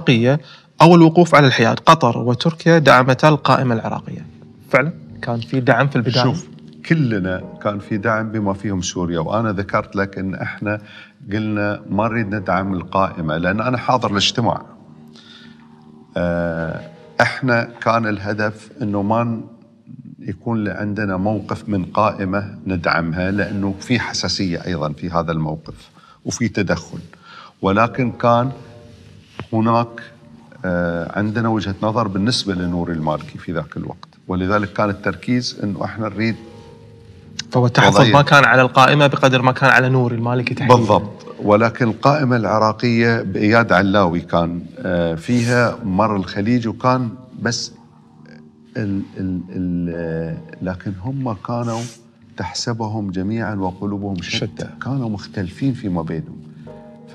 العراقية أو الوقوف على الحياد قطر وتركيا دعمتا القائمة العراقية فعلا كان في دعم في البداية شوف كلنا كان في دعم بما فيهم سوريا وأنا ذكرت لك أن إحنا قلنا ما نريد ندعم القائمة لأن أنا حاضر الاجتماع آه، إحنا كان الهدف أنه ما يكون عندنا موقف من قائمة ندعمها لأنه في حساسية أيضا في هذا الموقف وفي تدخل ولكن كان هناك آه، عندنا وجهه نظر بالنسبه لنوري المالكي في ذاك الوقت ولذلك كان التركيز انه احنا نريد فهو التحفظ ما كان على القائمه بقدر ما كان على نوري المالكي تحديدا بالضبط ولكن القائمه العراقيه باياد علاوي كان آه، فيها مر الخليج وكان بس ال ال ال آه، لكن هم كانوا تحسبهم جميعا وقلوبهم شتى كانوا مختلفين فيما بينهم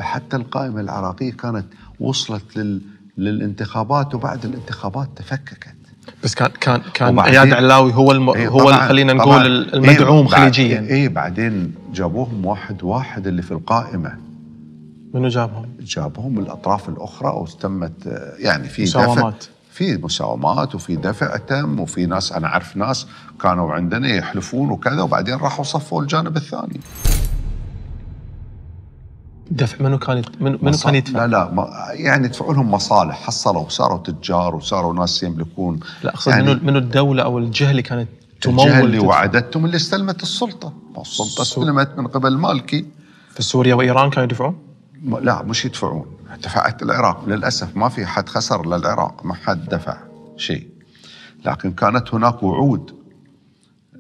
فحتى القائمة العراقية كانت وصلت لل للانتخابات وبعد الانتخابات تفككت بس كان كان كان اياد علاوي هو الم... ايه هو خلينا نقول إيه، المدعوم ايه خليجيا اي ايه بعدين جابوهم واحد واحد اللي في القائمه منو جابهم؟ جابهم الاطراف الاخرى او تمت يعني في مساومات دفع في مساومات وفي دفع تم وفي ناس انا اعرف ناس كانوا عندنا يحلفون وكذا وبعدين راحوا صفوا الجانب الثاني دفع منو كان منو, منو كان يدفع؟ لا لا ما يعني يدفعوا لهم مصالح حصلوا صاروا تجار وصاروا ناس يملكون لا اقصد يعني منو منو الدوله او الجهه اللي كانت تمول الجهه اللي وعدتهم اللي استلمت السلطه السلطه استلمت من قبل مالكي في سوريا وايران كانوا يدفعون؟ لا مش يدفعون دفعت العراق للاسف ما في حد خسر للعراق ما حد دفع شيء لكن كانت هناك وعود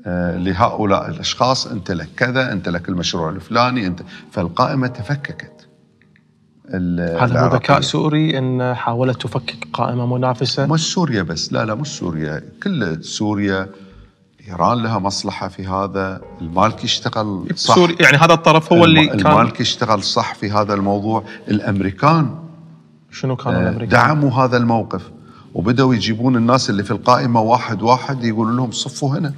آه، لهؤلاء الاشخاص انت لك كذا انت لك المشروع الفلاني انت فالقائمه تفككت هذا ذكاء سوري ان حاولت تفكك قائمه منافسه مش سوريا بس لا لا مش سوريا كل سوريا ايران لها مصلحه في هذا المالكي اشتغل صح سوري يعني هذا الطرف هو اللي كان المالكي اشتغل صح في هذا الموضوع الامريكان شنو كانوا آه، الامريكان دعموا هذا الموقف وبداوا يجيبون الناس اللي في القائمه واحد واحد يقولوا لهم صفوا هنا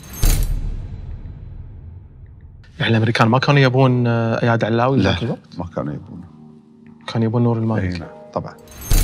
يعني الامريكان ما كانوا يبون اياد آه، علاوي لا ما كانوا يبونه كانوا يبون نور المالكي اي نعم طبعا